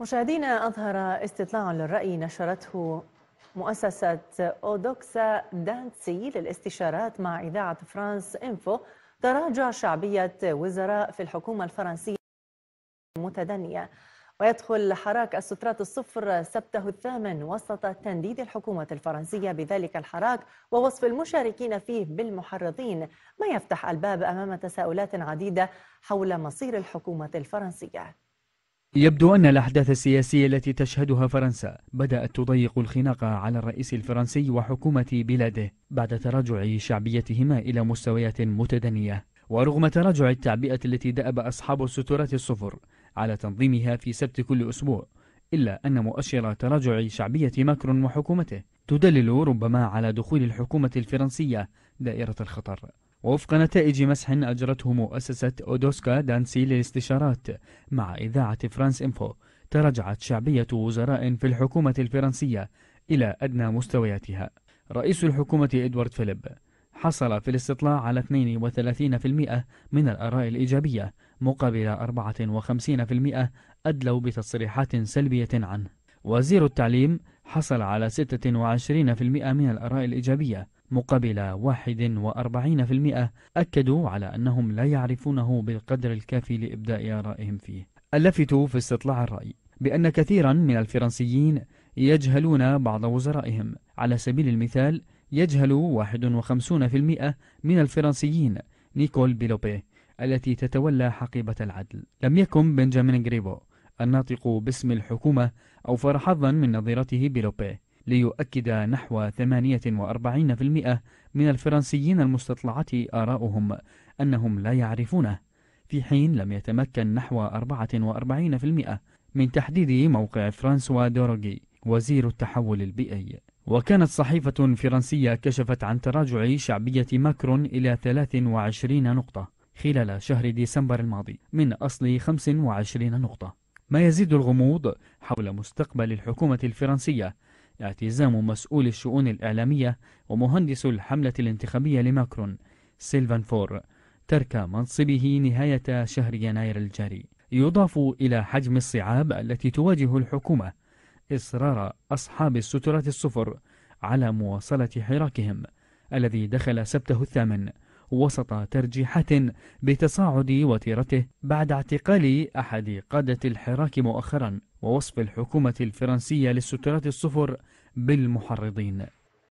مشاهدينا أظهر استطلاع للرأي نشرته مؤسسة أودوكسا دانسي للاستشارات مع إذاعة فرانس إنفو تراجع شعبية وزراء في الحكومة الفرنسية المتدنية ويدخل حراك السترات الصفر سبته الثامن وسط تنديد الحكومة الفرنسية بذلك الحراك ووصف المشاركين فيه بالمحرضين ما يفتح الباب أمام تساؤلات عديدة حول مصير الحكومة الفرنسية يبدو أن الأحداث السياسية التي تشهدها فرنسا بدأت تضيق الخناق على الرئيس الفرنسي وحكومة بلاده بعد تراجع شعبيتهما إلى مستويات متدنية ورغم تراجع التعبئة التي دأب أصحاب السترات الصفر على تنظيمها في سبت كل أسبوع إلا أن مؤشر تراجع شعبية ماكرون وحكومته تدلل ربما على دخول الحكومة الفرنسية دائرة الخطر وفق نتائج مسح أجرته مؤسسة أودوسكا دانسي للاستشارات مع إذاعة فرانس إنفو تراجعت شعبية وزراء في الحكومة الفرنسية إلى أدنى مستوياتها رئيس الحكومة إدوارد فيليب حصل في الاستطلاع على 32% من الآراء الإيجابية مقابل 54% أدلوا بتصريحات سلبية عنه وزير التعليم حصل على 26% من الآراء الإيجابية مقابل 41% أكدوا على أنهم لا يعرفونه بالقدر الكافي لإبداء آرائهم فيه. اللفت في استطلاع الرأي بأن كثيرا من الفرنسيين يجهلون بعض وزرائهم، على سبيل المثال يجهل 51% من الفرنسيين نيكول بيلوبيه التي تتولى حقيبة العدل. لم يكن بنجامين غريبو الناطق باسم الحكومة أوفر حظا من نظيرته بلوبي ليؤكد نحو 48% من الفرنسيين المستطلعة آراؤهم أنهم لا يعرفونه في حين لم يتمكن نحو 44% من تحديد موقع فرانسوا دوروغي وزير التحول البيئي وكانت صحيفة فرنسية كشفت عن تراجع شعبية ماكرون إلى 23 نقطة خلال شهر ديسمبر الماضي من أصل 25 نقطة ما يزيد الغموض حول مستقبل الحكومة الفرنسية اعتزام مسؤول الشؤون الإعلامية ومهندس الحملة الانتخابية لماكرون سيلفان فور ترك منصبه نهاية شهر يناير الجاري يضاف إلى حجم الصعاب التي تواجه الحكومة إصرار أصحاب السترات الصفر على مواصلة حراكهم الذي دخل سبته الثامن وسط ترجيحات بتصاعد وتيرته بعد اعتقال أحد قادة الحراك مؤخرا ووصف الحكومة الفرنسية للسترات الصفر بالمحرضين